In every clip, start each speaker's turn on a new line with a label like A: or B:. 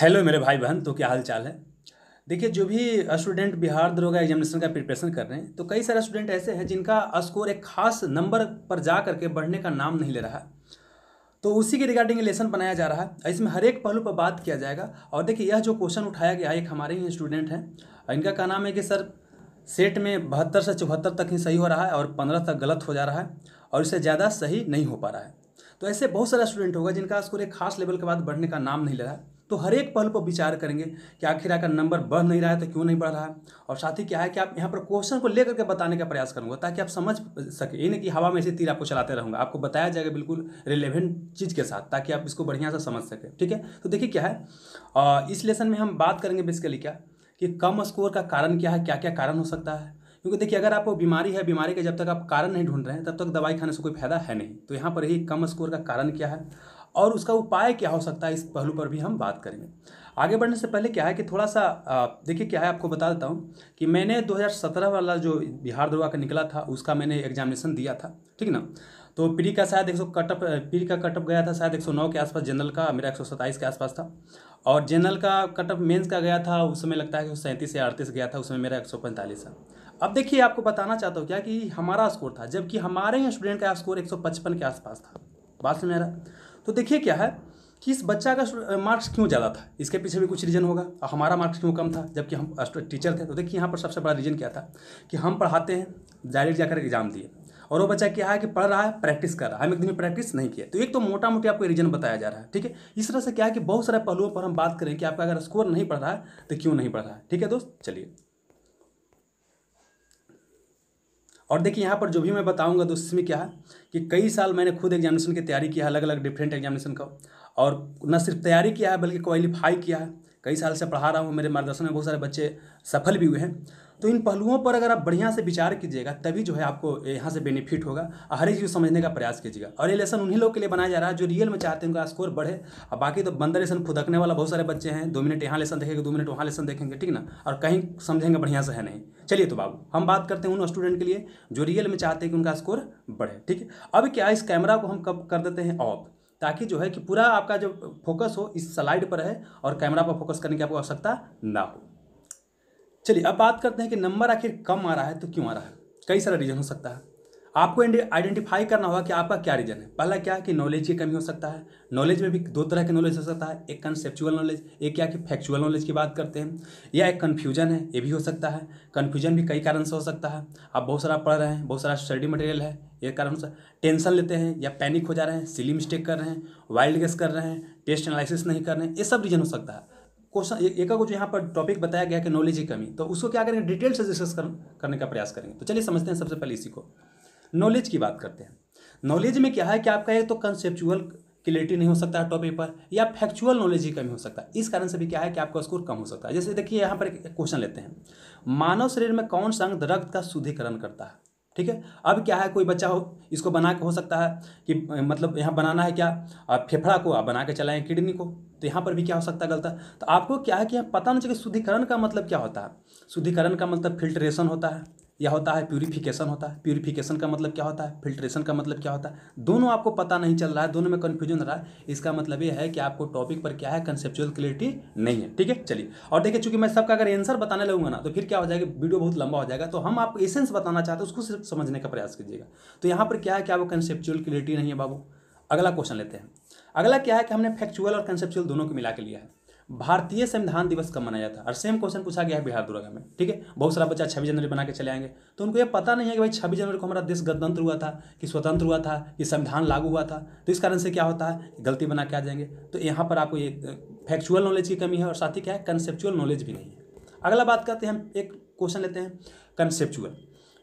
A: hello मेरे भाई बहन तो क्या हाल चाल है देखिए जो भी स्टूडेंट बिहार दरोगा एग्जामिनेशन का प्रिपरेशन कर रहे हैं तो कई सारे स्टूडेंट ऐसे हैं जिनका स्कोर एक खास नंबर पर जा करके बढ़ने का नाम नहीं ले रहा है तो उसी के रिगार्डिंग लेसन बनाया जा रहा है इसमें हर एक पहलू पर बात किया जाएगा और देखिए यह जो क्वेश्चन उठाया गया एक हमारे ही स्टूडेंट हैं इनका कहना है कि सर सेट में बहत्तर से चौहत्तर तक ही सही हो रहा है और पंद्रह तक गलत हो जा रहा है और इससे ज़्यादा सही नहीं हो पा रहा है तो ऐसे बहुत सारे स्टूडेंट होगा जिनका स्कोर एक खास लेवल के बाद बढ़ने का नाम नहीं ले रहा है तो हर एक पहल पर विचार करेंगे कि आखिर आकर नंबर बढ़ नहीं रहा है तो क्यों नहीं बढ़ रहा है और साथ ही क्या है कि आप यहाँ पर क्वेश्चन को लेकर के बताने का प्रयास करूँगा ताकि आप समझ सके ये नहीं कि हवा में ऐसे तीर आपको चलाते रहूँगा आपको बताया जाएगा बिल्कुल रिलेवेंट चीज़ के साथ ताकि आप इसको बढ़िया से समझ सकें ठीक है तो देखिए क्या है इस लेसन में हम बात करेंगे बेसिकली क्या कि कम स्कोर का कारण क्या है क्या क्या कारण हो सकता है क्योंकि देखिए अगर आपको बीमारी है बीमारी का जब तक आप कारण नहीं ढूंढ रहे हैं तब तक दवाई खाने से कोई फायदा है नहीं तो यहाँ पर ही कम स्कोर का कारण क्या है और उसका उपाय क्या हो सकता है इस पहलू पर भी हम बात करेंगे आगे बढ़ने से पहले क्या है कि थोड़ा सा देखिए क्या है आपको बता देता हूँ कि मैंने 2017 वाला जो बिहार दुर्गा का निकला था उसका मैंने एग्जामिनेशन दिया था ठीक ना तो पीढ़ी का शायद एक सौ कटअप पीढ़ी का कटअप गया था शायद 109 के आसपास जनरल का मेरा सत्ताईस के आसपास था और जनरल का कटअप मेंस का गया था उस समय लगता है कि सैंतीस या अड़तीस गया था उसमें मेरा एक सौ पैंतालीस था अब देखिए आपको बताना चाहता हूँ क्या कि हमारा स्कोर था जबकि हमारे यहाँ स्टूडेंट का स्कोर एक सौ पचपन के आसपास था बात समझ रहा तो देखिए क्या है कि इस बच्चा का मार्क्स क्यों ज़्यादा था इसके पीछे भी कुछ रीज़न होगा और हमारा मार्क्स क्यों कम था जबकि हम टीचर थे तो देखिए यहाँ पर सबसे बड़ा रीज़न क्या था कि हम पढ़ाते हैं डायरेक्ट जाकर एग्ज़ाम दिए और वो बच्चा क्या है कि पढ़ रहा है प्रैक्टिस कर रहा है हम एक दिन में प्रैक्टिस नहीं किया तो एक तो मोटा मोटी आपको रीजन बताया जा रहा है ठीक है इस तरह से क्या है कि बहुत सारे पहलुओं पर हम बात करें कि आपका अगर स्कोर नहीं पढ़ रहा है तो क्यों नहीं पढ़ रहा है ठीक है दोस्त चलिए और देखिए यहाँ पर जो भी मैं बताऊँगा दोस्त इसमें क्या है कि कई साल मैंने खुद एग्जामिनेशन की तैयारी किया है अलग अलग डिफरेंट एग्जामिनेशन का और न सिर्फ तैयारी किया है बल्कि क्वालिफाई किया है कई साल से पढ़ा रहा हूँ मेरे मार्गदर्शन में बहुत सारे बच्चे सफल भी हुए हैं तो इन पहलुओं पर अगर आप बढ़िया से विचार कीजिएगा तभी जो है आपको यहाँ से बेनिफिट होगा हर एक चीज़ समझने का प्रयास कीजिएगा और ये लेसन उन्हीं लोग के लिए बनाया जा रहा है जो रियल में चाहते हैं उनका स्कोर बढ़े और बाकी तो बंदर लेसन खुदकने वाला बहुत सारे बच्चे हैं दो मिनट यहाँ लेसन देखेंगे दो मिनट वहाँ लेसन देखेंगे ठीक ना और कहीं समझेंगे बढ़िया से है नहीं चलिए तो बाबू हम बात करते हैं उन स्टूडेंट के लिए जो रियल में चाहते हैं कि उनका स्कोर बढ़े ठीक है अब क्या इस कैमरा को हम कब कर देते हैं ऑफ ताकि जो है कि पूरा आपका जो फोकस हो इस स्लाइड पर है और कैमरा पर फोकस करने की आपको आवश्यकता ना हो चलिए अब बात करते हैं कि नंबर आखिर कम आ रहा है तो क्यों आ रहा है कई सारा रीज़न हो सकता है आपको आइडेंटिफाई करना होगा कि आपका क्या रीज़न है पहला क्या है कि नॉलेज की कमी हो सकता है नॉलेज में भी दो तरह के नॉलेज हो सकता है एक कंसेप्चुअल नॉलेज एक क्या कि फैक्चुअल नॉलेज की बात करते हैं या एक कन्फ्यूजन है ये भी हो सकता है कन्फ्यूजन भी कई कारण से हो सकता है आप बहुत सारा पढ़ रहे हैं बहुत सारा स्टडी मटेरियल है ये कारण से टेंशन लेते हैं या पैनिक हो जा रहे हैं सिली मिस्टेक कर रहे हैं वाइल्ड गेस कर रहे हैं टेस्ट एनालिसिस नहीं कर रहे हैं ये सब रीज़न हो सकता है क्वेश्चन एक को जो यहाँ पर टॉपिक बताया गया कि नॉलेज की कमी तो उसको क्या करेंगे डिटेल से डिस्कस कर, करने का प्रयास करेंगे तो चलिए समझते हैं सबसे पहले इसी को नॉलेज की बात करते हैं नॉलेज में क्या है कि आपका एक तो कंसेप्चुअल क्लियरिटी नहीं हो सकता है टॉपिक पर या फैक्चुअल नॉलेज ही कमी हो सकता है इस कारण से भी क्या है कि आपका स्कोर कम हो सकता है जैसे देखिए यहाँ पर एक क्वेश्चन लेते हैं मानव शरीर में कौन सा अंग रक्त का शुद्धिकरण करता है ठीक है अब क्या है कोई बच्चा हो इसको बना के हो सकता है कि मतलब यहाँ बनाना है क्या आप फेफड़ा को आप बना के चलाएँ किडनी को तो यहाँ पर भी क्या हो सकता है गलत तो आपको क्या है कि पता नहीं चाहिए शुद्धिकरण का मतलब क्या होता है शुद्धिकरण का मतलब फिल्ट्रेशन होता है या होता है प्यूरिफिकेशन होता है प्यूरिफिकेशन का मतलब क्या होता है फिल्ट्रेशन का मतलब क्या होता है दोनों आपको पता नहीं चल रहा है दोनों में कन्फ्यूजन रहा है इसका मतलब ये है कि आपको टॉपिक पर क्या है कंसेप्चुअल क्लियरिटी नहीं है ठीक है चलिए और देखिए चूंकि मैं सबका अगर आंसर बताने लगूंगा ना तो फिर क्या हो जाएगा वीडियो बहुत लंबा हो जाएगा तो हम आप एसेंस बताना चाहते हैं उसको सिर्फ समझने का प्रयास कीजिएगा तो यहाँ पर क्या है कि आपको कंसेप्चुअल क्लियरिटी नहीं है बाबू अगला क्वेश्चन लेते हैं अगला क्या है कि हमने फैक्चुअल और कंसेप्चुअल दोनों को मिला के लिया है भारतीय संविधान दिवस कब मनाया जाता है और सेम क्वेश्चन पूछा गया है बिहार दुर्गा में ठीक है बहुत सारा बच्चा छब्बीस जनवरी बना के चले आएंगे तो उनको ये पता नहीं है कि भाई छब्बीस जनवरी को हमारा देश गणतंत्र हुआ था कि स्वतंत्र हुआ था कि संविधान लागू हुआ था तो इस कारण से क्या होता है गलती बना के आ जाएंगे तो यहाँ पर आपको ये फैक्चुअल नॉलेज की कमी है और साथ ही क्या है कंसेप्चुअल नॉलेज भी नहीं है अगला बात करते हैं हम एक क्वेश्चन लेते हैं कंसेप्चुअल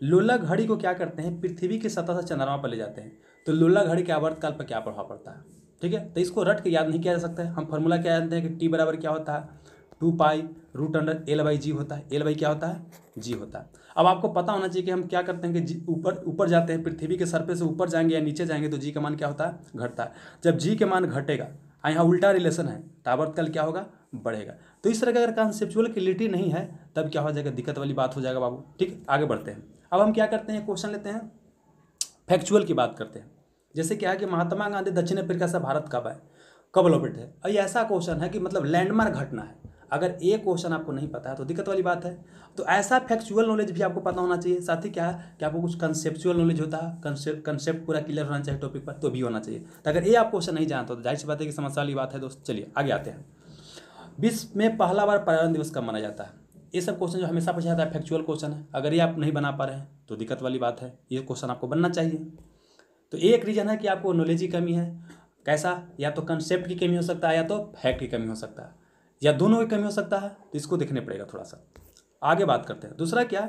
A: लोला घड़ी को क्या करते हैं पृथ्वी की सतह से चंद्रमा पर ले जाते हैं तो लोला घड़ी के आवर्तकाल पर क्या प्रभाव पड़ता है ठीक है तो इसको रट के याद नहीं किया जा सकता है हम फॉर्मूला क्या जानते हैं कि टी बराबर क्या होता है two pi root under L by G होता है एल बाई क्या होता है जी होता है अब आपको पता होना चाहिए कि हम क्या करते हैं कि ऊपर ऊपर जाते हैं पृथ्वी के सर से ऊपर जाएंगे या नीचे जाएंगे तो जी का मान क्या होता है घटता है जब जी के मान घटेगा हाँ यहाँ उल्टा रिलेशन है टावर कल क्या होगा बढ़ेगा तो इस तरह का अगर कॉन्सेप्चुअल क्लियरिटी नहीं है तब क्या हो जाएगा दिक्कत वाली बात हो जाएगा बाबू ठीक आगे बढ़ते हैं अब हम क्या करते हैं क्वेश्चन लेते हैं फैक्चुअल की बात करते हैं जैसे क्या है कि महात्मा गांधी दक्षिण अफ्रीका से भारत कब आए कब लौट है और ये ऐसा क्वेश्चन है कि मतलब लैंडमार्क घटना है अगर ये क्वेश्चन आपको नहीं पता है तो दिक्कत वाली बात है तो ऐसा फैक्चुअल नॉलेज भी आपको पता होना चाहिए साथ ही क्या है कि आपको कुछ कंसेप्चुअल नॉलेज होता है कंसेप्ट कंसेप्ट पूरा क्लियर होना चाहिए टॉपिक पर तो भी होना चाहिए तो अगर ये आप क्वेश्चन नहीं जानते तो जाहिर सी बात है कि समस्या वाली बात है दोस्त चलिए आगे आते हैं विश्व में पहला बार पर्यावरण दिवस कब मनाया जाता है ये सब क्वेश्चन जो हमेशा पूछा जाता है फैक्चुअल क्वेश्चन है अगर ये आप नहीं बना पा रहे हैं तो दिक्कत वाली बात है ये क्वेश्चन आपको बनना चाहिए तो एक रीज़न है कि आपको नॉलेज की कमी है कैसा या तो कंसेप्ट की कमी हो सकता है या तो फैक्ट की कमी हो सकता है या दोनों की कमी हो सकता है तो इसको देखने पड़ेगा थोड़ा सा आगे बात करते हैं दूसरा क्या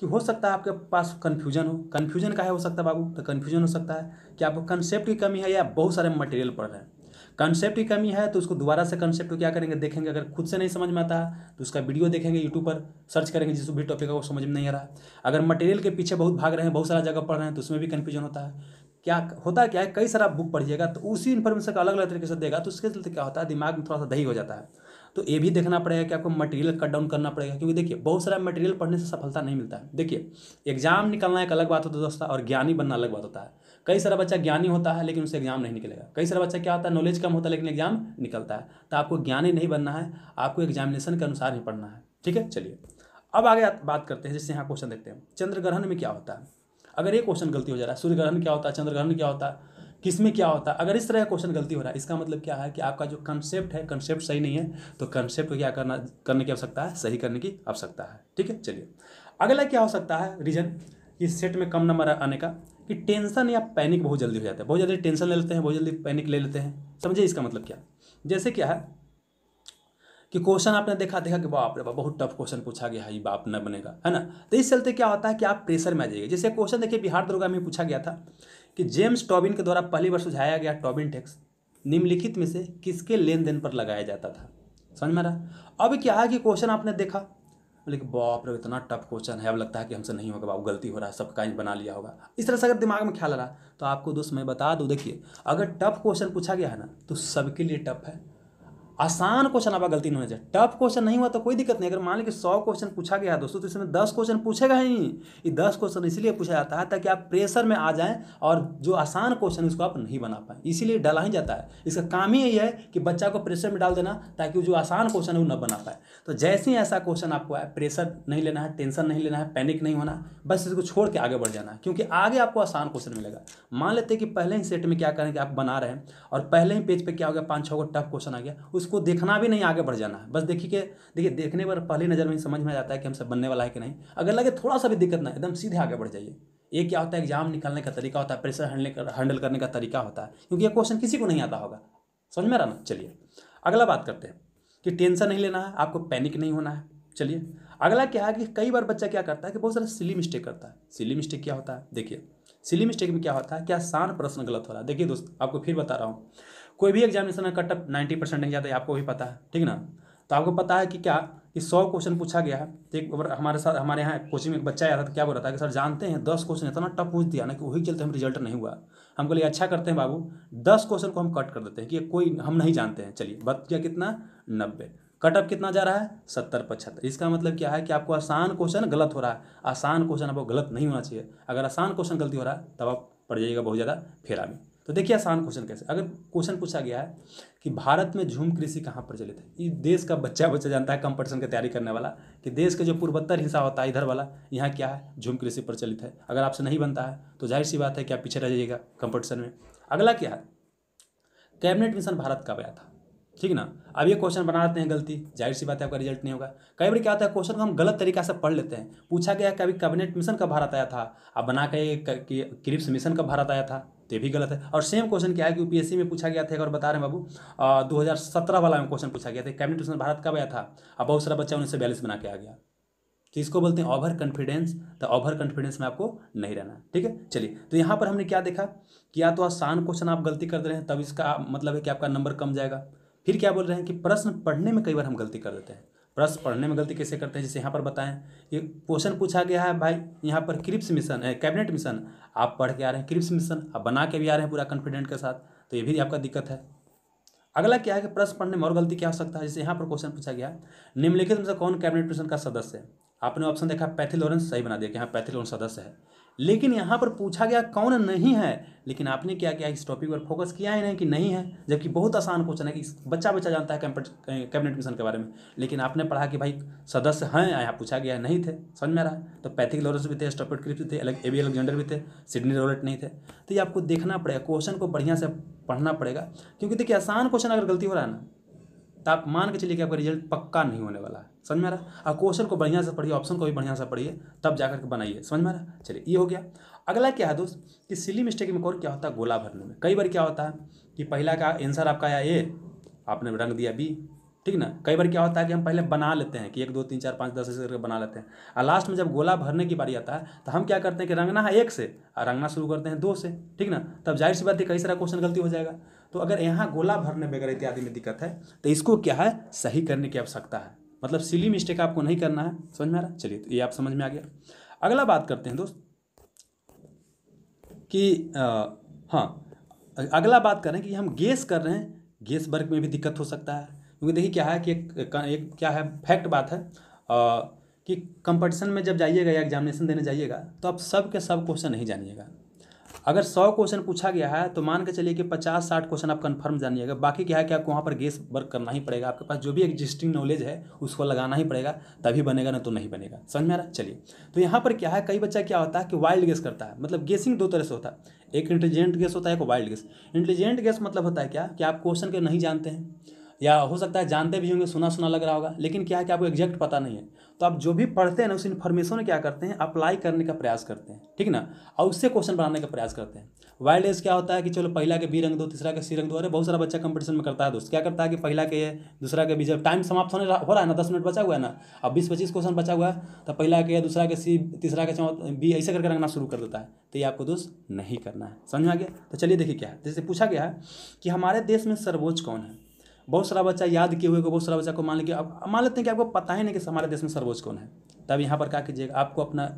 A: कि हो सकता है आपके पास कन्फ्यूजन हो कन्फ्यूजन का है हो सकता है बाबू तो कन्फ्यूजन हो सकता है कि आपको कंसेप्ट की कमी है या बहुत सारे मटेरियल पढ़ रहे हैं कंसेप्ट की कमी है तो उसको दोबारा से कंसेप्ट को क्या करेंगे देखेंगे अगर खुद से नहीं समझ में आता तो उसका वीडियो देखेंगे यूट्यूब पर सर्च करेंगे जिस भी टॉपिक को समझ में नहीं आ रहा है अगर मटेरियल के पीछे बहुत भाग रहे हैं बहुत सारा जगह पढ़ रहे हैं तो उसमें भी कन्फ्यूजन होता है क्या होता क्या है कई सारा बुक पढ़िएगा तो उसी इन्फॉर्मेशन का अलग अलग तरीके से देगा तो उसके चलते क्या होता है दिमाग में थोड़ा सा दही हो जाता है तो ये भी देखना पड़ेगा कि आपको मटेरियल कट डाउन करना पड़ेगा क्योंकि देखिए बहुत सारा मटेरियल पढ़ने से सफलता नहीं मिलता है देखिए एग्जाम निकलना एक अलग बात होता है दोस्तों और ज्ञानी बनना अलग बात होता है कई सारा बच्चा ज्ञानी होता है लेकिन उससे एग्जाम नहीं निकलेगा कई सारा बच्चा क्या होता है नॉलेज कम होता है लेकिन एग्जाम निकलता है तो आपको ज्ञानी नहीं बनना है आपको एग्जामिनेशन के अनुसार ही पढ़ना है ठीक है चलिए अब आगे बात करते हैं जिससे यहाँ क्वेश्चन देखते हैं चंद्र ग्रहण में क्या होता है अगर ये क्वेश्चन गलती हो जा रहा है सूर्य ग्रहण क्या होता है चंद्र ग्रहण क्या होता है किसमें क्या होता है अगर इस तरह का क्वेश्चन गलती हो रहा है इसका मतलब क्या है कि आपका जो कंसेप्ट है कंसेप्ट सही नहीं है तो कंसेप्ट को क्या करना करने की आवश्यकता है सही करने की आवश्यकता है ठीक है चलिए अगला क्या हो सकता है रीजन इस सेट में कम नंबर आने का कि टेंशन या पैनिक बहुत जल्दी हो जाता है बहुत जल्दी टेंशन ले लेते हैं बहुत जल्दी पैनिक ले लेते हैं समझिए इसका मतलब क्या जैसे क्या है कि क्वेश्चन आपने देखा देखा कि बाप रे बाप बहुत टफ क्वेश्चन पूछा गया है ये बाप न बनेगा है ना तो इस चलते क्या होता है कि आप प्रेशर में आ जाइए जैसे क्वेश्चन देखिए बिहार दुर्गा में पूछा गया था कि जेम्स टॉबिन के द्वारा पहली बार सुझाया गया टॉबिन टैक्स निम्नलिखित में से किसके लेन देन पर लगाया जाता था समझ में आ रहा अब क्या है कि क्वेश्चन आपने देखा लेकिन बाप रे इतना टफ क्वेश्चन है अब लगता है कि हमसे नहीं होगा बाबू गलती हो रहा है सब काज बना लिया होगा इस तरह से अगर दिमाग में ख्याल आ रहा तो आपको दोस्त मैं बता दूँ देखिए अगर टफ क्वेश्चन पूछा गया है ना तो सबके लिए टफ है आसान क्वेश्चन आपका गलती नहीं हो जाए टफ क्वेश्चन नहीं हुआ तो कोई दिक्कत नहीं अगर मान लीजिए सौ क्वेश्चन पूछा गया दोस्तों तो इसमें दस क्वेश्चन पूछेगा ही ये दस क्वेश्चन इसलिए पूछा जाता है ताकि आप प्रेशर में आ जाएं और जो आसान क्वेश्चन उसको आप नहीं बना पाए इसीलिए डाला ही जाता है इसका काम ही यही है कि बच्चा को प्रेशर में डाल देना ताकि जो आसान क्वेश्चन है वो न बना पाए तो जैसे ही ऐसा क्वेश्चन आपको आए प्रेशर नहीं लेना है टेंशन नहीं लेना है पैनिक नहीं होना बस इसको छोड़ के आगे बढ़ जाना है क्योंकि आगे आपको आसान क्वेश्चन मिलेगा मान लेते हैं कि पहले ही सेट में क्या करें कि आप बना रहे हैं और पहले ही पेज पर क्या हो गया पाँच छः को टफ क्वेश्चन आ गया उस इसको देखना भी नहीं आगे बढ़ जाना है बस देखिए देखिए देखने पर पहली नज़र में ही समझ में आ जाता है कि हम सब बनने वाला है कि नहीं अगर लगे थोड़ा सा भी दिक्कत ना एकदम सीधे आगे बढ़ जाइए ये क्या होता है एग्जाम निकालने का तरीका होता है प्रेशर हैंडल कर, हैंडल करने का तरीका होता है क्योंकि ये क्वेश्चन किसी को नहीं आता होगा समझ में आ रहा ना चलिए अगला बात करते हैं कि टेंशन नहीं लेना है आपको पैनिक नहीं होना है चलिए अगला क्या है कि कई बार बच्चा क्या करता है कि बहुत सारा सिली मिस्टेक करता है सिली मिस्टेक क्या होता है देखिए सिली मिस्टेक में क्या होता है क्या आसान प्रश्न गलत हो रहा है देखिए दोस्त आपको फिर बता रहा हूँ कोई भी एग्जामिनेशन का कटअप नाइन्टी परसेंट नहीं जाता है आपको भी पता है ठीक ना तो आपको पता है कि क्या कि सौ क्वेश्चन पूछा गया है तो एक बार हमारे साथ हमारे यहाँ कोचिंग में एक बच्चा आया था तो क्या बोल रहा था कि सर जानते हैं दस क्वेश्चन इतना टफ पूछ दिया ना कि वही चलते हम रिजल्ट नहीं हुआ हम बोले अच्छा करते हैं बाबू दस क्वेश्चन को हम कट कर देते हैं कि ये कोई हम नहीं जानते हैं चलिए बच गया कितना नब्बे कटअप कितना जा रहा है सत्तर पचहत्तर इसका मतलब क्या है कि आपको आसान क्वेश्चन गलत हो रहा है आसान क्वेश्चन आपको गलत नहीं होना चाहिए अगर आसान क्वेश्चन गलती हो रहा है तब आप पड़ जाइएगा बहुत ज़्यादा फेरा में तो देखिए आसान क्वेश्चन कैसे अगर क्वेश्चन पूछा गया है कि भारत में झूम कृषि कहाँ प्रचलित है देश का बच्चा बच्चा जानता है कंपटीशन की तैयारी करने वाला कि देश का जो पूर्वोत्तर हिस्सा होता है इधर वाला यहाँ क्या है झूम कृषि प्रचलित है अगर आपसे नहीं बनता है तो जाहिर सी बात है कि आप पीछे रह जाइएगा कंपटीशन में अगला क्या है कैबिनेट मिशन भारत कब आया था ठीक ना अब ये क्वेश्चन बना देते हैं गलती जाहिर सी बात है आपका रिजल्ट नहीं होगा कई बार क्या होता है क्वेश्चन को हम गलत तरीका से पढ़ लेते हैं पूछा गया कि अभी कैबिनेट मिशन का भारत आया था अब बना के क्रिप्स मिशन का भारत आया था तो भी गलत है और सेम क्वेश्चन क्या है कि यूपीएससी में पूछा गया था एक और बता रहे हैं बाबू दो हज़ार सत्रह वाला में क्वेश्चन पूछा गया था कैबिनेट क्वेश्चन भारत का आया था अब बहुत सारा बच्चा उन्नीस सौ बना के आ गया तो इसको बोलते हैं ओवर कॉन्फिडेंस तो ओवर कॉन्फिडेंस में आपको नहीं रहना ठीक है चलिए तो यहाँ पर हमने क्या देखा कि या तो आसान क्वेश्चन आप गलती कर रहे हैं तब इसका मतलब है कि आपका नंबर कम जाएगा फिर क्या बोल रहे हैं कि प्रश्न पढ़ने में कई बार हम गलती कर देते हैं प्रश्न पढ़ने में गलती कैसे करते हैं जैसे यहाँ पर बताएं ये क्वेश्चन पूछा गया है भाई यहाँ पर क्रिप्स मिशन है कैबिनेट मिशन आप पढ़ के आ रहे हैं क्रिप्स मिशन आप बना के भी आ रहे हैं पूरा कॉन्फिडेंट के साथ तो ये भी आपका दिक्कत है अगला क्या है कि प्रश्न पढ़ने में और गलती क्या हो सकता है जैसे यहाँ पर क्वेश्चन पूछा गया निम्नलिखित में से कौन कैबिनेट मिशन का सदस्य है आपने ऑप्शन देखा पैथिलोरेंस सही बना दिया कि हाँ पैथिलोरेंस सदस्य है लेकिन यहाँ पर पूछा गया कौन नहीं है लेकिन आपने क्या किया इस टॉपिक पर फोकस किया ही नहीं कि नहीं है जबकि बहुत आसान क्वेश्चन है कि बच्चा बच्चा जानता है कैबिनेट मिशन के बारे में लेकिन आपने पढ़ा कि भाई सदस्य हैं यहाँ पूछा गया नहीं थे समझ में आ रहा है तो पैथिक लॉरेंस भी थे स्टॉपेट क्रिप्स थे ए बी अलेक्जेंडर भी थे सिडनी लॉरेट नहीं थे तो ये आपको देखना पड़ेगा क्वेश्चन को बढ़िया से पढ़ना पड़ेगा क्योंकि देखिए आसान क्वेश्चन अगर गलती हो रहा है ना तो आप मान के चलिए कि आपका रिजल्ट पक्का नहीं होने वाला है समझ में आ रहा और क्वेश्चन को बढ़िया से पढ़िए ऑप्शन को भी बढ़िया से पढ़िए तब जाकर के बनाइए समझ में आ रहा चलिए ये हो गया अगला क्या है दोस्त कि सिली मिस्टेक में और क्या होता है गोला भरने में कई बार क्या होता है कि पहला का आंसर आपका आया ए आपने रंग दिया बी ठीक ना कई बार क्या होता है कि हम पहले बना लेते हैं कि एक दो तीन चार पाँच दस ऐसे करके बना लेते हैं और लास्ट में जब गोला भरने की बारी आता है तो हम क्या करते हैं कि रंगना है एक से और रंगना शुरू करते हैं दो से ठीक ना तब जाहिर सी बात है कई सारा क्वेश्चन गलती हो जाएगा तो अगर यहाँ गोला भरने वगैरह इत्यादि में दिक्कत है तो इसको क्या है सही करने की आवश्यकता है मतलब सिली मिस्टेक आपको नहीं करना है समझ में आ रहा चलिए तो ये आप समझ में आ गया अगला बात करते हैं दोस्त कि हाँ अगला बात करें कि हम गैस कर रहे हैं गैस वर्क में भी दिक्कत हो सकता है क्योंकि देखिए क्या है कि एक, एक क्या है फैक्ट बात है आ, कि कंपटीशन में जब जाइएगा या एग्जामिनेशन देने जाइएगा तो आप सब के सब क्वेश्चन नहीं जानिएगा अगर सौ क्वेश्चन पूछा गया है तो मान के चलिए कि पचास साठ क्वेश्चन आप कन्फर्म जानिएगा बाकी क्या है कि आपको वहाँ पर गेस वर्क करना ही पड़ेगा आपके पास जो भी एग्जिस्टिंग नॉलेज है उसको लगाना ही पड़ेगा तभी बनेगा ना तो नहीं बनेगा समझ में आ रहा चलिए तो यहाँ पर क्या है कई बच्चा क्या होता है कि वाइल्ड गेस करता है मतलब गेसिंग दो तरह से होता है एक इंटेलिजेंट गेस होता है एक वाइल्ड गेस इंटेलिजेंट गेस मतलब होता है क्या कि आप क्वेश्चन के नहीं जानते हैं या हो सकता है जानते भी होंगे सुना सुना लग रहा होगा लेकिन क्या है कि आपको एग्जैक्ट पता नहीं है तो आप जो भी पढ़ते हैं ना उस इन्फॉर्मेशन क्या करते हैं अप्लाई करने का प्रयास करते हैं ठीक ना और उससे क्वेश्चन बनाने का प्रयास करते हैं वाइल्ड एज क्या होता है कि चलो पहला के बी रंग दो तीसरा के सी रंग दो अरे बहुत सारा बच्चा कंपटीशन में करता है दोस्त क्या करता है कि पहला के दूसरा के बी जब टाइम समाप्त होने हो रहा है ना दस मिनट बचा हुआ है ना अब बीस पच्चीस क्वेश्चन बचा हुआ है तो पहला के दूसरा के सी तीसरा के चौथा बी ऐसे करके रंगना शुरू कर देता है तो ये आपको दोस्त नहीं करना है समझ में आ गया तो चलिए देखिए क्या है जैसे पूछा गया है कि हमारे देश में सर्वोच्च कौन है बहुत सारा बच्चा याद किए हुए को बहुत सारा बच्चा को मान लीजिए आप मान लेते हैं कि आपको पता ही नहीं कि हमारे देश में सर्वोच्च कौन है तब यहाँ पर क्या कीजिएगा आपको अपना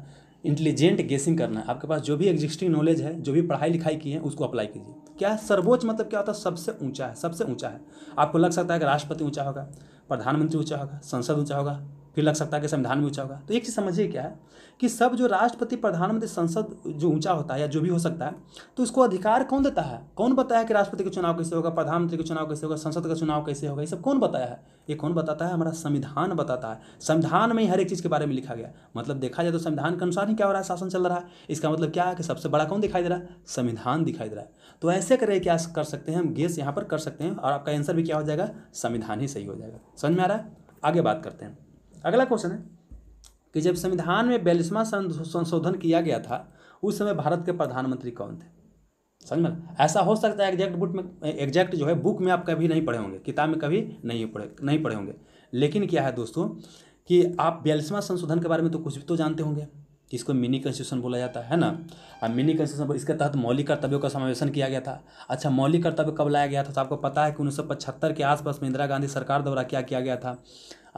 A: इंटेलिजेंट गेसिंग करना है आपके पास जो भी एग्जिस्टिंग नॉलेज है जो भी पढ़ाई लिखाई की है उसको अप्लाई कीजिए क्या सर्वोच्च मतलब क्या होता है सबसे ऊंचा है सबसे ऊंचा है आपको लग सकता है कि राष्ट्रपति ऊंचा होगा प्रधानमंत्री ऊंचा होगा संसद ऊंचा होगा फिर लग सकता है कि संविधान भी ऊंचा होगा तो एक चीज़ समझिए क्या है कि सब जो राष्ट्रपति प्रधानमंत्री संसद जो ऊंचा होता है या जो भी हो सकता है तो उसको अधिकार कौन देता है कौन बताया है कि राष्ट्रपति का चुनाव कैसे होगा प्रधानमंत्री का चुनाव कैसे होगा संसद का चुनाव कैसे होगा ये सब कौन बताया है ये कौन बताता है हमारा संविधान बताता है संविधान में ही हर एक चीज़ के बारे में लिखा गया मतलब देखा जाए तो संविधान के अनुसार ही क्या हो रहा है शासन चल रहा है इसका मतलब क्या है कि सबसे बड़ा कौन दिखाई दे रहा है संविधान दिखाई दे रहा है तो ऐसे करें क्या कर सकते हैं हम गेस यहाँ पर कर सकते हैं और आपका आंसर भी क्या हो जाएगा संविधान ही सही हो जाएगा समझ में आ रहा है आगे बात करते हैं अगला क्वेश्चन है कि जब संविधान में बैलिस्मा संशोधन किया गया था उस समय भारत के प्रधानमंत्री कौन थे समझ में ऐसा हो सकता है एग्जैक्ट बुक में एग्जैक्ट जो है बुक में आप कभी नहीं पढ़े होंगे किताब में कभी नहीं पढ़े नहीं पढ़े होंगे लेकिन क्या है दोस्तों कि आप बयालीसवां संशोधन के बारे में तो कुछ भी तो जानते होंगे जिसको मिनी कंस्टिट्यूशन बोला जाता है ना अब मिनी कंस्टिट्यूशन इसके तहत मौलिक कर्तव्यों का समावेशन किया गया था अच्छा मौलिक कर्तव्य कब लाया गया था तो आपको पता है कि उन्नीस के आसपास में इंदिरा गांधी सरकार द्वारा क्या किया गया था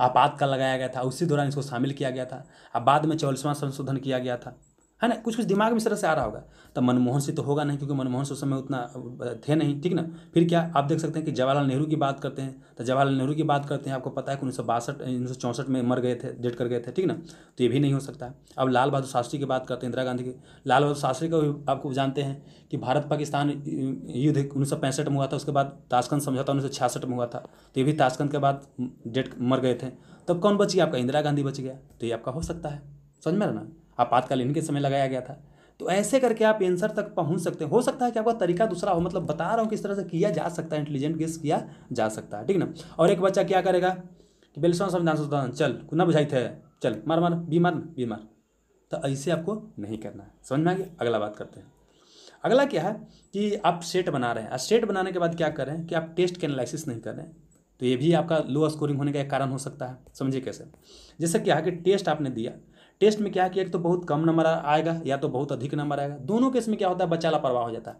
A: आपातकाल लगाया गया था उसी दौरान इसको शामिल किया गया था अब बाद में चौलीसवां संशोधन किया गया था है ना कुछ कुछ दिमाग में इस तरह से आ रहा होगा तब मनमोहन से तो होगा नहीं क्योंकि मनमोहन से उस समय उतना थे नहीं ठीक ना फिर क्या आप देख सकते हैं कि जवाहरलाल नेहरू की बात करते हैं तो जवाहरलाल नेहरू की बात करते हैं आपको पता है कि उन्नीस सौ बासठ उन्नीस सौ चौंसठ में मर गए थे डेट कर गए थे ठीक ना तो ये भी नहीं हो सकता है अब लाल बहादुर शास्त्री की बात करते हैं इंदिरा गांधी की लाल बहादुर शास्त्री का आपको जानते हैं कि भारत पाकिस्तान युद्ध उन्नीस सौ पैंसठ में हुआ था उसके बाद ताशकंद समझौता उन्नीस सौ छियासठ में हुआ था तो ये भी ताशकंद के बाद डेट मर गए थे तब कौन बच गया आपका इंदिरा गांधी बच गया तो ये आपका हो सकता है समझ में ना आपातकालीन के समय लगाया गया था तो ऐसे करके आप एंसर तक पहुंच सकते हो सकता है कि आपका तरीका दूसरा हो मतलब बता रहा हूँ किस तरह से किया जा सकता है इंटेलिजेंट गेस किया जा सकता है ठीक ना और एक बच्चा क्या करेगा कि बेल सुन समझान चल चल कुना बुझाई थे चल मार मार बीमार बीमार तो ऐसे आपको नहीं करना है समझ में आ गया अगला बात करते हैं अगला क्या है कि आप सेट बना रहे हैं सेट बनाने के बाद क्या कर रहे हैं कि आप टेस्ट के एनालिसिस नहीं कर रहे हैं तो ये भी आपका लो स्कोरिंग होने का एक कारण हो सकता है समझिए कैसे जैसे क्या है कि टेस्ट आपने दिया टेस्ट में क्या किया कि एक तो बहुत कम नंबर आएगा या तो बहुत अधिक नंबर आएगा दोनों केस में क्या होता है बच्चा लापरवाह हो जाता है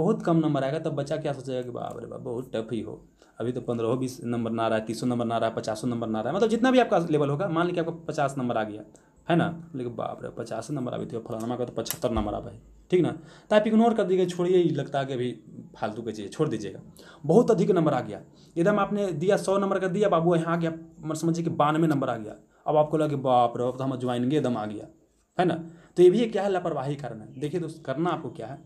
A: बहुत कम नंबर आएगा तब बच्चा क्या सोचेगा कि बाबरे बाबा बहुत टफ ही हो अभी तो पंद्रह बीस नंबर ना रहा है तीसों नंबर ना रहा है पचासों नंबर ना रहा है मतलब जितना भी आपका लेवल होगा मान लीजिए आपका पचास नंबर आ गया है ना लेकिन बाप रे पचास नंबर अभी थे तो फलाना का तो पचहत्तर नंबर आ भाई ठीक ना तो आप इग्नोर कर दीजिए छोड़िए लगता है कि अभी फालतू के चीज़ छोड़ दीजिएगा बहुत अधिक नंबर आ गया एकदम आपने दिया सौ नंबर का दिया बाबू यहाँ आ गया समझिए कि बानवे नंबर आ गया अब आपको लगे बाप रे तो हम अजवाइन दम आ गया है ना तो ये भी क्या है लापरवाही करना है देखिए दोस्त करना आपको क्या है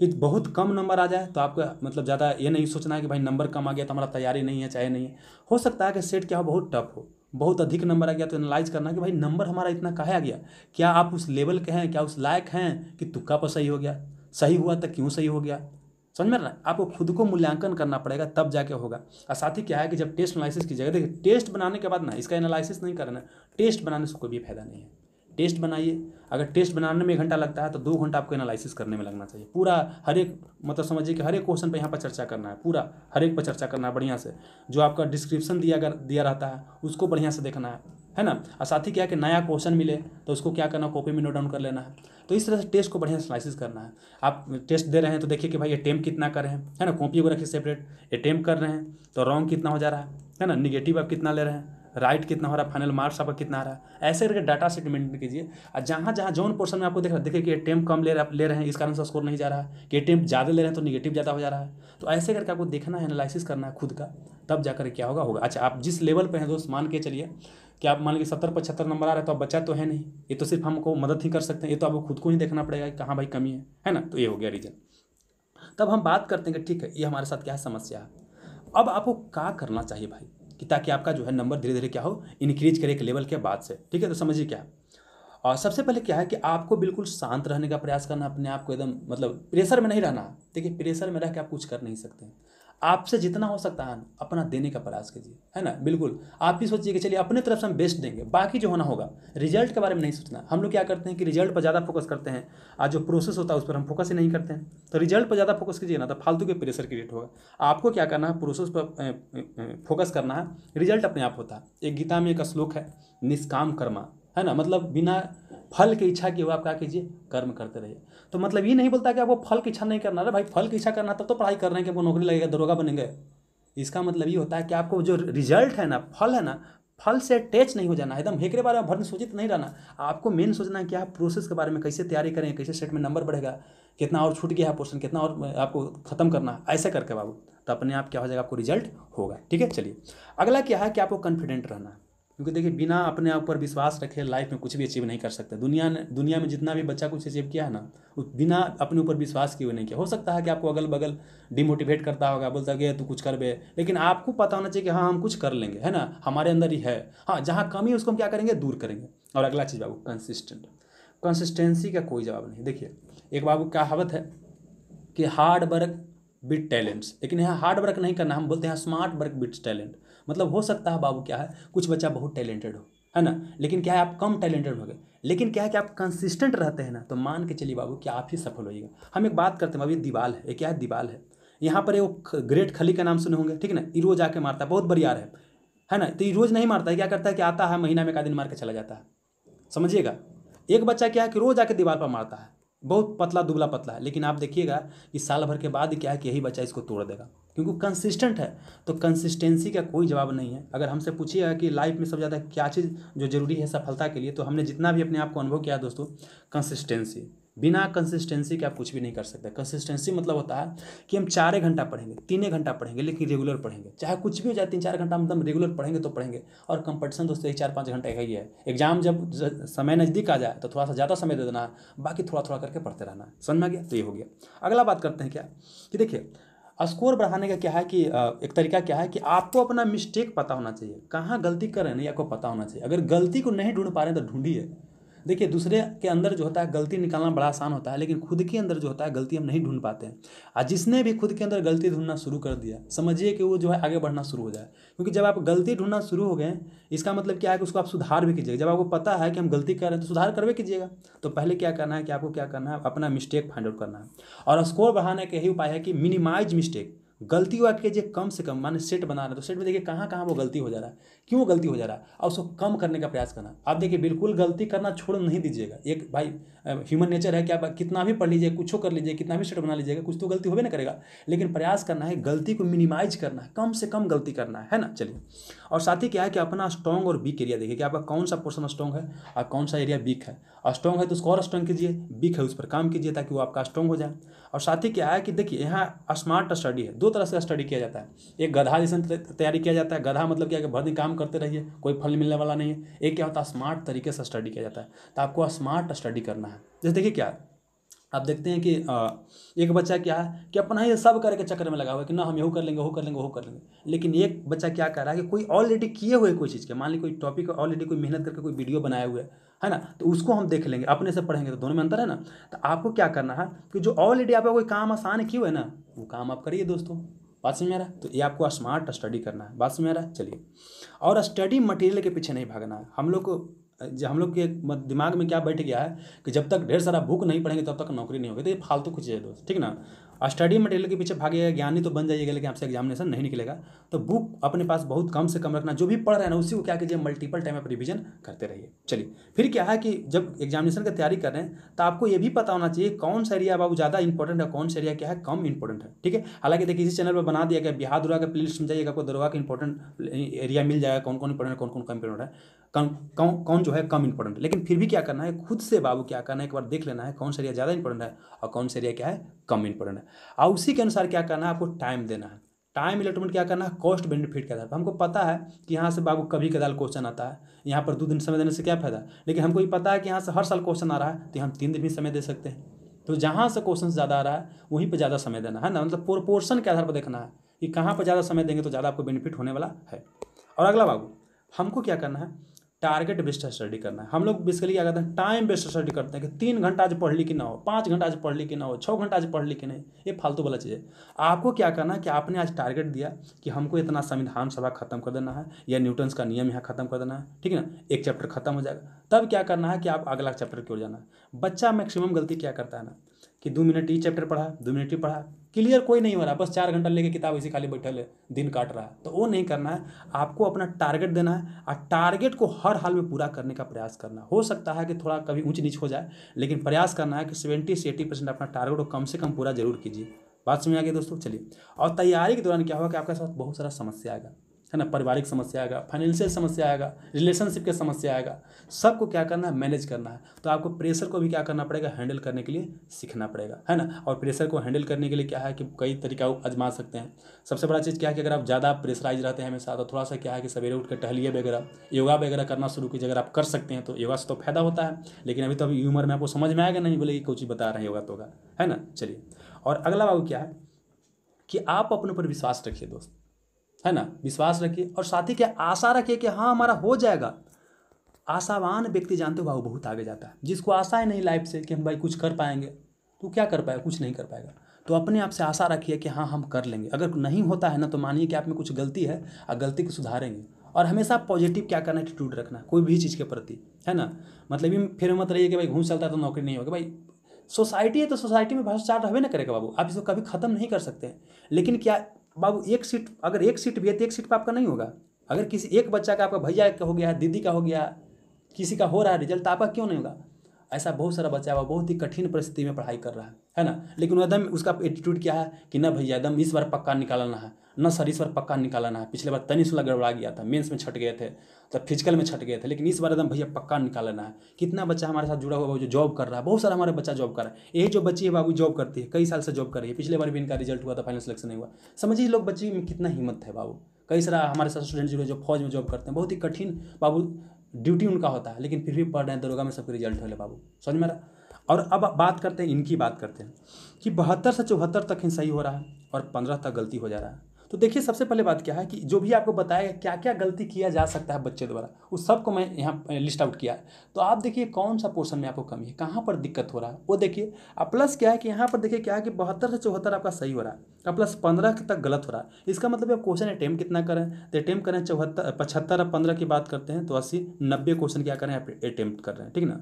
A: कि बहुत कम नंबर आ जाए तो आपका मतलब ज़्यादा ये नहीं सोचना है कि भाई नंबर कम आ गया तो हमारा तैयारी नहीं है चाहे नहीं है हो सकता है कि सेट क्या हो बहुत टफ हो बहुत अधिक नंबर आ गया तो एनालाइज करना कि भाई नंबर हमारा इतना कहा आ गया क्या आप उस लेवल के हैं क्या उस लायक हैं कि तुक्का पर सही हो गया सही हुआ तो क्यों सही हो गया समझ में ना आपको खुद को मूल्यांकन करना पड़ेगा तब जाके होगा और साथ ही क्या है कि जब टेस्ट एनालिसिस की जगह देखिए टेस्ट बनाने के बाद ना इसका एनालिसिस नहीं करना टेस्ट बनाने से कोई भी फायदा नहीं है टेस्ट बनाइए अगर टेस्ट बनाने में एक घंटा लगता है तो दो घंटा आपको एनालिसिस करने में लगना चाहिए पूरा हर एक मतलब समझिए कि हर एक क्वेश्चन पर यहाँ पर चर्चा करना है पूरा हर एक पर चर्चा करना है बढ़िया से जो आपका डिस्क्रिप्शन दिया कर, दिया रहता है उसको बढ़िया से देखना है है ना और साथ ही क्या कि नया क्वेश्चन मिले तो उसको क्या करना कॉपी में नोट डाउन कर लेना है तो इस तरह से टेस्ट को बढ़िया स्लाइसिस करना है आप टेस्ट दे रहे हैं तो देखिए कि भाई ये टेम्प कितना कर रहे हैं है ना कॉपी को रखिए सेपरेट ये कर रहे हैं तो रॉन्ग कितना हो जा रहा है है ना निगेटिव आप कितना ले रहे हैं राइट कितना हो रहा है फाइनल मार्क्स आपका कितना आ रहा है ऐसे करके डाटा सेट मेंटेन कीजिए और जहाँ जहाँ जौन पोर्सन में आपको देख रहा है देखिए कि अटेम्प कम ले रहे ले रहे हैं इस कारण से स्कोर नहीं जा रहा है कि अटेम्प ज़्यादा ले रहे हैं तो निगेटिव ज़्यादा हो जा रहा है तो ऐसे करके आपको देखना है एनालिसिस करना है खुद का तब जाकर क्या होगा होगा अच्छा आप जिस लेवल पर हैं दोस्त मान के चलिए कि आप मान लीजिए सत्तर पचहत्तर नंबर आ रहा है तो आप बच्चा तो है नहीं ये तो सिर्फ हमको मदद ही कर सकते हैं ये तो आपको खुद को ही देखना पड़ेगा कि कहाँ भाई कमी है है ना तो ये हो गया रीजन तब हम बात करते हैं कि ठीक है ये हमारे साथ क्या है समस्या है अब आपको क्या करना चाहिए भाई कि ताकि आपका जो है नंबर धीरे धीरे क्या हो इंक्रीज करे एक लेवल के बाद से ठीक है तो समझिए क्या और सबसे पहले क्या है कि आपको बिल्कुल शांत रहने का प्रयास करना अपने आप को एकदम मतलब प्रेशर में नहीं रहना देखिए प्रेशर में रह के आप कुछ कर नहीं सकते आपसे जितना हो सकता है अपना देने का प्रयास कीजिए है ना बिल्कुल आप ही सोचिए कि चलिए अपने तरफ से हम बेस्ट देंगे बाकी जो होना होगा रिजल्ट के बारे में नहीं सोचना हम लोग क्या करते हैं कि रिजल्ट पर ज़्यादा फोकस करते हैं आज जो प्रोसेस होता है उस पर हम फोकस ही नहीं करते हैं तो रिजल्ट पर ज़्यादा फोकस कीजिए ना तो फालतू के प्रेशर क्रिएट होगा आपको क्या करना है प्रोसेस पर फोकस करना है रिजल्ट अपने आप होता है एक गीता में एक श्लोक है निष्काम कर्मा है ना मतलब बिना फल की इच्छा की हो आप क्या कीजिए कर्म करते रहिए तो मतलब ये नहीं बोलता कि आपको फल की इच्छा नहीं करना अरे भाई फल की इच्छा करना तब तो पढ़ाई कर रहे हैं कि आपको नौकरी लगेगा दरोगा बनेंगे इसका मतलब ये होता है कि आपको जो रिजल्ट है ना फल है ना फल से अटैच नहीं हो जाना एकदम हेकरे बारे में भर में सोचित नहीं रहना आपको मेन सोचना है कि आप प्रोसेस के बारे में कैसे तैयारी करें कैसे सेट में नंबर बढ़ेगा कितना और छूट गया है पोर्सन कितना और आपको खत्म करना है ऐसा करके बाबू तो अपने आप क्या हो जाएगा आपको रिजल्ट होगा ठीक है चलिए अगला क्या है कि आपको कॉन्फिडेंट रहना क्योंकि देखिए बिना अपने आप पर विश्वास रखे लाइफ में कुछ भी अचीव नहीं कर सकते दुनिया ने दुनिया में जितना भी बच्चा कुछ अचीव किया है ना वो बिना अपने ऊपर विश्वास किए नहीं किया हो सकता है कि आपको अगल बगल डिमोटिवेट करता होगा बोलता है तू कुछ कर बे लेकिन आपको पता होना चाहिए कि हाँ हम कुछ कर लेंगे है ना हमारे अंदर ही है हाँ जहाँ कमी है उसको हम क्या करेंगे दूर करेंगे और अगला चीज़ बाबू कंसिस्टेंट कंसिस्टेंसी का कोई जवाब नहीं देखिए एक बाबू कहावत है कि हार्ड वर्क विथ टैलेंट्स लेकिन यहाँ हार्ड वर्क नहीं करना हम बोलते हैं स्मार्ट वर्क विथ टैलेंट मतलब हो सकता है बाबू क्या है कुछ बच्चा बहुत टैलेंटेड हो है ना लेकिन क्या है आप कम टैलेंटेड हो गए लेकिन क्या है कि आप कंसिस्टेंट रहते हैं ना तो मान के चलिए बाबू कि आप ही सफल होइएगा हम एक बात करते हैं बाबू दीवाल है क्या है दीवाल है यहाँ पर वो ग्रेट खली का नाम सुने होंगे ठीक है ना ये रोज आके मारता है बहुत बरियार है है ना तो ये रोज नहीं मारता है क्या करता है कि आता है महीना में का दिन मार के चला जाता है समझिएगा एक बच्चा क्या है कि रोज आके दीवार पर मारता है बहुत पतला दुबला पतला है लेकिन आप देखिएगा कि साल भर के बाद क्या है कि यही बच्चा इसको तोड़ देगा क्योंकि कंसिस्टेंट है तो कंसिस्टेंसी का कोई जवाब नहीं है अगर हमसे पूछिएगा कि लाइफ में सबसे ज़्यादा क्या चीज़ जो ज़रूरी है सफलता के लिए तो हमने जितना भी अपने आप को अनुभव किया दोस्तों कंसिस्टेंसी बिना कंसिस्टेंसी के आप कुछ भी नहीं कर सकते कंसिस्टेंसी मतलब होता है कि हम चार घंटा पढ़ेंगे तीन घंटा पढ़ेंगे लेकिन रेगुलर पढ़ेंगे चाहे कुछ भी हो जाए तीन चार घंटा मतलब रेगुलर पढ़ेंगे तो पढ़ेंगे और कंपटीशन दोस्तों एक चार पाँच घंटे का ही है एग्जाम जब समय नज़दीक आ जाए तो थोड़ा सा ज़्यादा समय दे देना बाकी थोड़ा थोड़ा करके पढ़ते रहना समझ में आ गया तो ये हो गया अगला बात करते हैं क्या कि देखिए स्कोर बढ़ाने का क्या है कि एक तरीका क्या है कि आपको अपना मिस्टेक पता होना चाहिए कहाँ गलती कर रहे हैं नहीं आपको पता होना चाहिए अगर गलती को नहीं ढूंढ पा रहे हैं तो ढूंढिए देखिए दूसरे के अंदर जो होता है गलती निकालना बड़ा आसान होता है लेकिन खुद के अंदर जो होता है गलती हम नहीं ढूंढ पाते हैं और जिसने भी खुद के अंदर गलती ढूंढना शुरू कर दिया समझिए कि वो जो है आगे बढ़ना शुरू हो जाए क्योंकि जब आप गलती ढूंढना शुरू हो गए इसका मतलब क्या है कि उसको आप सुधार भी कीजिएगा जब आपको पता है कि हम गलती कर रहे हैं तो सुधार करवे कीजिएगा तो पहले क्या करना है कि आपको क्या करना है अपना मिस्टेक फाइंड आउट करना है और स्कोर बढ़ाने का यही उपाय है कि मिनिमाइज मिस्टेक गलती हुआ कि जो कम से कम माने सेट बना रहे तो सेट में देखिए कहाँ कहाँ वो गलती हो जा रहा है क्यों वो गलती हो जा रहा है और उसको कम करने का प्रयास करना आप देखिए बिल्कुल गलती करना छोड़ नहीं दीजिएगा एक भाई ह्यूमन नेचर है कि आप कितना भी पढ़ लीजिए कुछ कर लीजिए कितना भी सेट बना लीजिएगा कुछ तो गलती होबे ना करेगा लेकिन प्रयास करना है गलती को मिनिमाइज करना है कम से कम गलती करना है ना चलिए और साथ ही क्या है कि अपना स्ट्रॉन्ग और वीक एरिया देखिए कि आपका कौन सा पोर्सन स्ट्रॉन्ग है और कौन सा एरिया वीक है स्ट्रॉन्ग है तो उसको और स्ट्रॉन्ग कीजिए वीक है उस पर काम कीजिए ताकि वो आपका स्ट्रॉन्ग हो जाए और साथ ही क्या है कि देखिए यहाँ स्मार्ट स्टडी है दो तरह से स्टडी किया जाता है एक गधा जैसे तैयारी किया जाता है गधा मतलब क्या कि भर दिन काम करते रहिए कोई फल मिलने वाला नहीं है एक क्या होता है स्मार्ट तरीके से स्टडी किया जाता है तो आपको स्मार्ट स्टडी करना है जैसे देखिए क्या आप देखते हैं कि एक बच्चा क्या है कि अपना ही सब करके चक्कर में लगा हुआ है कि ना हम यू कर लेंगे वो कर लेंगे वो कर लेंगे लेकिन एक बच्चा क्या कर रहा है कि कोई ऑलरेडी किए हुए कोई चीज़ के मान ली कोई टॉपिक ऑलरेडी कोई मेहनत करके कोई वीडियो बनाए हुए है है ना तो उसको हम देख लेंगे अपने से पढ़ेंगे तो दोनों में अंतर है ना तो आपको क्या करना है कि जो ऑलरेडी आपका कोई काम आसान क्यों है ना वो काम आप करिए दोस्तों बात समझ में आ रहा तो ये आपको स्मार्ट स्टडी करना है बात समझ में आ रहा चलिए और स्टडी मटेरियल के पीछे नहीं भागना है हम लोग को हम लोग के दिमाग में क्या बैठ गया है कि जब तक ढेर सारा बुक नहीं पढ़ेंगे तब तक नौकरी नहीं होगी तो ये फालतू कुछ है दोस्त ठीक ना और स्टडी मटेरियल के पीछे भागेगा ज्ञानी तो बन जाइएगा लेकिन आपसे एग्जामिनेशन नहीं निकलेगा तो बुक अपने पास बहुत कम से कम रखना जो भी पढ़ रहे हैं ना उसी को क्या कीजिए मल्टीपल टाइम आप रिविजन करते रहिए चलिए फिर क्या है कि जब एग्जामिनेशन की तैयारी कर रहे हैं तो आपको ये भी पता होना चाहिए कौन सा एरिया बाबू ज़्यादा इंपॉर्टेंट है कौन सा एरिया क्या है कम इंपॉर्टेंट है ठीक है हालांकि देखिए इसी चैनल पर बना दिया गया बिहार दुर्गा का प्ले लिस्ट जाइएगा आपको दुर्गा का इंपॉर्टेंट एरिया मिल जाएगा कौन कौन इंपॉर्टेंट कौन कौन कम इंपॉर्टेंट है कम कौन कौन जो है कम इंपॉर्टेंट लेकिन फिर भी क्या करना है खुद से बाबू क्या करना है एक बार देख लेना है कौन सा एरिया ज़्यादा इंपॉर्टेंट है और कौन सा एरिया क्या है कम इंपॉर्टेंट है और उसी के अनुसार क्या करना है आपको टाइम देना है टाइम इलेक्ट्रॉनिक क्या करना है कॉस्ट बेनिफिट के आधार पर हमको पता है कि यहाँ से बाबू कभी कदाल क्वेश्चन आता है यहाँ पर दो दिन समय देने से क्या फायदा लेकिन हमको ये पता है कि यहाँ से हर साल क्वेश्चन आ रहा है तो हम तीन दिन भी समय दे सकते हैं तो जहाँ से क्वेश्चन ज़्यादा आ रहा है वहीं पर ज़्यादा समय देना है ना मतलब प्रोपोर्शन के आधार पर देखना है कि कहाँ पर ज़्यादा समय देंगे तो ज़्यादा आपको बेनिफिट होने वाला है और अगला बाबू हमको क्या करना है टारगेट बेस्ड स्टडी करना है हम लोग बेसिकली क्या करते हैं टाइम बेस्ड स्टडी करते हैं कि तीन घंटा आज पढ़ ली कि ना हो पाँच घंटा आज पढ़ ली कि ना हो छः घंटा आज पढ़ ली कि नहीं ये फालतू वाला चीज़ है आपको क्या करना है कि आपने आज टारगेट दिया कि हमको इतना संविधान सभा खत्म कर देना है या न्यूटन्स का नियम यहाँ खत्म कर देना है ठीक है ना एक चैप्टर खत्म हो जाएगा तब क्या करना है कि आप अगला चैप्टर की ओर जाना है बच्चा मैक्सिमम गलती क्या करता है ना कि दो मिनट ये चैप्टर पढ़ा दो मिनट ही पढ़ा क्लियर कोई नहीं हो रहा बस चार घंटा लेके किताब इसी खाली बैठल है दिन काट रहा है तो वो नहीं करना है आपको अपना टारगेट देना है और टारगेट को हर हाल में पूरा करने का प्रयास करना हो सकता है कि थोड़ा कभी ऊंच नीच हो जाए लेकिन प्रयास करना है कि सेवेंटी से एटी परसेंट अपना टारगेट को कम से कम पूरा जरूर कीजिए बात समझ आ गई दोस्तों चलिए और तैयारी के दौरान क्या होगा कि आपके साथ बहुत सारा समस्या आएगा है ना पारिवारिक समस्या आएगा फाइनेंशियल समस्या आएगा रिलेशनशिप के समस्या आएगा सबको क्या करना है मैनेज करना है तो आपको प्रेशर को भी क्या करना पड़ेगा हैंडल करने के लिए सीखना पड़ेगा है ना और प्रेशर को हैंडल करने के लिए क्या है कि कई तरीका आजमा सकते हैं सबसे बड़ा चीज़ क्या है कि अगर आप ज़्यादा प्रेशराइज रहते हैं हमेशा तो थोड़ा सा क्या है कि सवेरे उठ कर टहलिए वगैरह योगा वगैरह करना शुरू कीजिए अगर आप कर सकते हैं तो योगा से तो फायदा होता है लेकिन अभी तो अभी उम्र में आपको समझ में आएगा नहीं बोले कि कोई चीज़ बता रहे हैं योगा तो है ना चलिए और अगला बाबू क्या है कि आप अपने ऊपर विश्वास रखिए दोस्त है ना विश्वास रखिए और साथ ही क्या आशा रखिए कि हाँ हमारा हो जाएगा आशावान व्यक्ति जानते हो भाव बहुत आगे जाता है जिसको आशा है नहीं लाइफ से कि हम भाई कुछ कर पाएंगे तो क्या कर पाएगा कुछ नहीं कर पाएगा तो अपने आप से आशा रखिए कि हाँ हम कर लेंगे अगर नहीं होता है ना तो मानिए कि आप में कुछ गलती है और गलती को सुधारेंगे और हमेशा पॉजिटिव क्या करना एटीट्यूड रखना कोई भी चीज़ के प्रति है ना मतलब ये फिर मत रहिए कि भाई घूम चलता है तो नौकरी नहीं होगी भाई सोसाइटी है तो सोसाइटी में भ्रष्टाचार रहे ना करेगा बाबू आप इसको कभी ख़त्म नहीं कर सकते हैं लेकिन क्या बाबू एक सीट अगर एक सीट भी है तो एक सीट पर आपका नहीं होगा अगर किसी एक बच्चा का आपका भैया का हो गया है दीदी का हो गया किसी का हो रहा है रिजल्ट तो आपका क्यों नहीं होगा ऐसा बहुत सारा बच्चा वो बहुत ही कठिन परिस्थिति में पढ़ाई कर रहा है है ना लेकिन एकदम उसका एटीट्यूड क्या है कि ना भैया एकदम इस बार पक्का निकालना है न सर इस बार पक्का निकालना है पिछले बार वाला गड़बड़ा गया था मेंस में छट गए थे तब मतलब फिजिकल में छट गए थे लेकिन इस बार एकदम भैया पक्का निकालना है कितना बच्चा हमारे साथ जुड़ा हुआ जो जॉब कर रहा है बहुत सारा हमारे बच्चा जॉब कर रहा है यही जो बच्ची है बाबू जॉब करती है कई साल से जॉब कर रही है पिछले बार भी इनका रिजल्ट हुआ था फाइनल सिलेक्शन नहीं हुआ समझिए लोग बच्ची में कितना हिम्मत है बाबू कई सारा हमारे साथ स्टूडेंट जुड़े जो फौज में जॉब करते हैं बहुत ही कठिन बाबू ड्यूटी उनका होता है लेकिन फिर भी पढ़ रहे हैं दरोगा में सबके रिजल्ट हो बाबू समझ में आ रहा और अब बात करते हैं इनकी बात करते हैं कि बहत्तर से चौहत्तर तक ही सही हो रहा है और पंद्रह तक गलती हो जा रहा है तो देखिए सबसे पहले बात क्या है कि जो भी आपको बताया क्या क्या गलती किया जा सकता है बच्चे द्वारा उस सबको मैं यहाँ लिस्ट आउट किया है तो आप देखिए कौन सा पोर्शन में आपको कमी है कहाँ पर दिक्कत हो रहा है वो देखिए अब प्लस क्या है कि यहाँ पर देखिए क्या है कि बहत्तर से चौहत्तर आपका सही हो रहा है और प्लस पंद्रह तक गलत हो रहा है इसका मतलब आप क्वेश्चन अटैम्प कितना करें तो अटैम्प करें चौहत्तर पचहत्तर और पंद्रह की बात करते हैं तो अस्सी नब्बे क्वेश्चन क्या करें आप अटैम्प्ट कर रहे हैं ठीक ना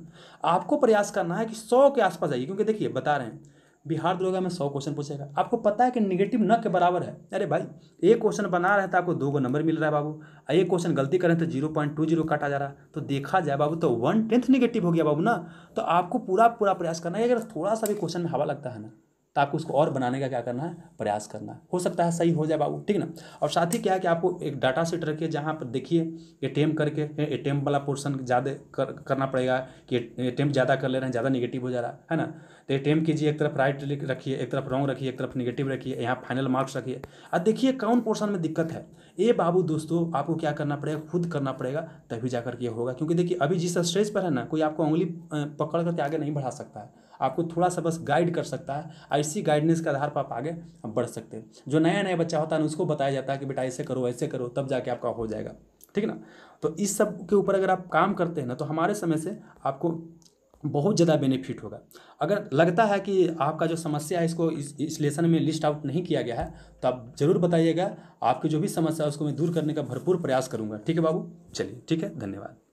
A: आपको प्रयास करना है कि सौ के आसपास आइए क्योंकि देखिए बता रहे हैं बिहार दरोगा में सौ क्वेश्चन पूछेगा आपको पता है कि निगेटिव न के बराबर है अरे भाई एक क्वेश्चन बना रहे तो आपको दो गो नंबर मिल रहा है बाबू और एक क्वेश्चन गलती करें तो जीरो पॉइंट टू जीरो काटा जा रहा है तो देखा जाए बाबू तो वन टेंथ निगेटिव हो गया बाबू ना तो आपको पूरा पूरा प्रयास करना है अगर थोड़ा सा भी क्वेश्चन में हवा लगता है ना तो आपको उसको और बनाने का क्या करना है प्रयास करना है हो सकता है सही हो जाए बाबू ठीक ना और साथ ही क्या है कि आपको एक डाटा सेट रखिए जहाँ पर देखिए अटेम करके अटेम वाला पोर्सन ज़्यादा कर, करना पड़ेगा कि अटेम्प ज़्यादा कर ले रहे हैं ज़्यादा निगेटिव हो जा रहा है ना तो अटेम्प कीजिए एक तरफ राइट रखिए एक तरफ रॉन्ग रखिए एक तरफ निगेटिव रखिए यहाँ फाइनल मार्क्स रखिए अब देखिए कौन पोर्सन में दिक्कत है ये बाबू दोस्तों आपको क्या करना पड़ेगा खुद करना पड़ेगा तभी जा करके होगा क्योंकि देखिए अभी जिस स्टेज पर है ना कोई आपको उंगली पकड़ करके आगे नहीं बढ़ा सकता है आपको थोड़ा सा बस गाइड कर सकता है और इसी गाइडनेस के आधार पर आप आगे बढ़ सकते हैं जो नया नया बच्चा होता है ना उसको बताया जाता है कि बेटा ऐसे करो ऐसे करो तब जाके आपका हो जाएगा ठीक है ना तो इस सब के ऊपर अगर आप काम करते हैं ना तो हमारे समय से आपको बहुत ज़्यादा बेनिफिट होगा अगर लगता है कि आपका जो समस्या है इसको इस, इस लेसन में लिस्ट आउट नहीं किया गया है तो आप ज़रूर बताइएगा आपकी जो भी समस्या है उसको मैं दूर करने का भरपूर प्रयास करूँगा ठीक है बाबू चलिए ठीक है धन्यवाद